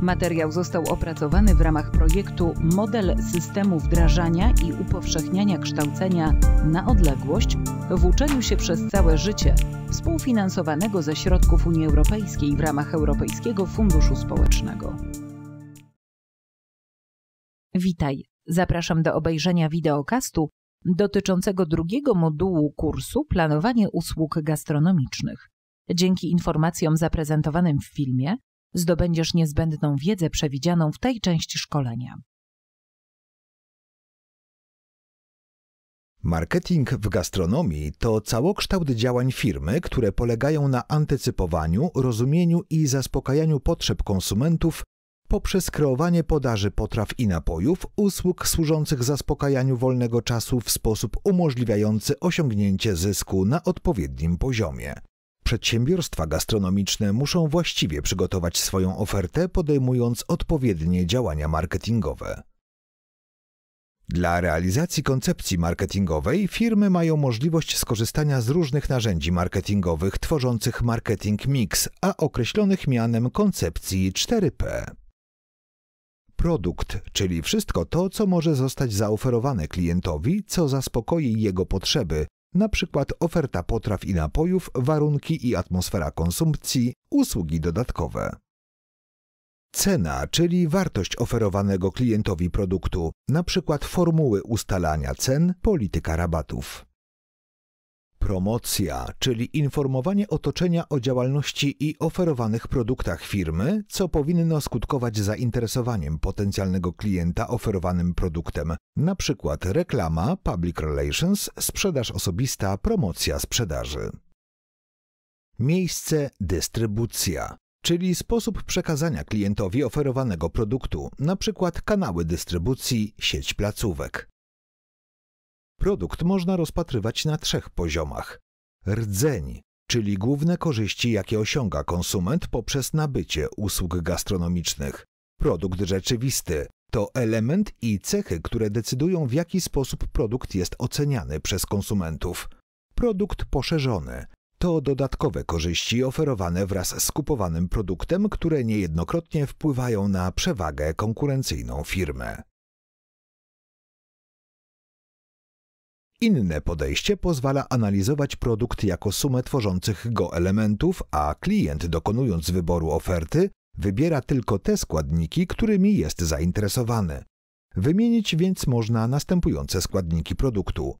Materiał został opracowany w ramach projektu Model systemu wdrażania i upowszechniania kształcenia na odległość w uczeniu się przez całe życie, współfinansowanego ze środków Unii Europejskiej w ramach Europejskiego Funduszu Społecznego. Witaj, zapraszam do obejrzenia wideokastu dotyczącego drugiego modułu kursu Planowanie usług gastronomicznych. Dzięki informacjom zaprezentowanym w filmie zdobędziesz niezbędną wiedzę przewidzianą w tej części szkolenia. Marketing w gastronomii to całokształt działań firmy, które polegają na antycypowaniu, rozumieniu i zaspokajaniu potrzeb konsumentów poprzez kreowanie podaży potraw i napojów, usług służących zaspokajaniu wolnego czasu w sposób umożliwiający osiągnięcie zysku na odpowiednim poziomie. Przedsiębiorstwa gastronomiczne muszą właściwie przygotować swoją ofertę, podejmując odpowiednie działania marketingowe. Dla realizacji koncepcji marketingowej firmy mają możliwość skorzystania z różnych narzędzi marketingowych tworzących marketing mix, a określonych mianem koncepcji 4P. Produkt, czyli wszystko to, co może zostać zaoferowane klientowi, co zaspokoi jego potrzeby, na przykład oferta potraw i napojów, warunki i atmosfera konsumpcji, usługi dodatkowe. Cena, czyli wartość oferowanego klientowi produktu, na przykład formuły ustalania cen, polityka rabatów. Promocja, czyli informowanie otoczenia o działalności i oferowanych produktach firmy, co powinno skutkować zainteresowaniem potencjalnego klienta oferowanym produktem, np. reklama, public relations, sprzedaż osobista, promocja sprzedaży. Miejsce dystrybucja czyli sposób przekazania klientowi oferowanego produktu, np. kanały dystrybucji, sieć placówek. Produkt można rozpatrywać na trzech poziomach. Rdzeń, czyli główne korzyści, jakie osiąga konsument poprzez nabycie usług gastronomicznych. Produkt rzeczywisty to element i cechy, które decydują, w jaki sposób produkt jest oceniany przez konsumentów. Produkt poszerzony to dodatkowe korzyści oferowane wraz z kupowanym produktem, które niejednokrotnie wpływają na przewagę konkurencyjną firmy. Inne podejście pozwala analizować produkt jako sumę tworzących go elementów, a klient dokonując wyboru oferty wybiera tylko te składniki, którymi jest zainteresowany. Wymienić więc można następujące składniki produktu: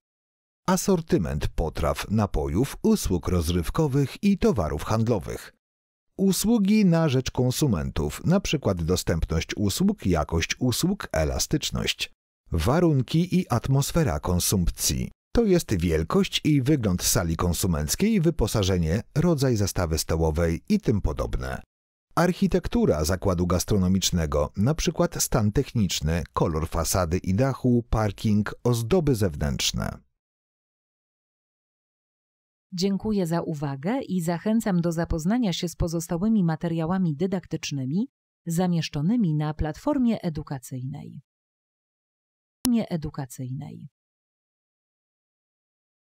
asortyment potraw, napojów, usług rozrywkowych i towarów handlowych. Usługi na rzecz konsumentów, np. dostępność usług, jakość usług, elastyczność warunki i atmosfera konsumpcji. To jest wielkość i wygląd sali konsumenckiej, wyposażenie, rodzaj zastawy stołowej i tym podobne. Architektura zakładu gastronomicznego, np. stan techniczny, kolor fasady i dachu, parking, ozdoby zewnętrzne. Dziękuję za uwagę i zachęcam do zapoznania się z pozostałymi materiałami dydaktycznymi zamieszczonymi na platformie edukacyjnej formie edukacyjnej.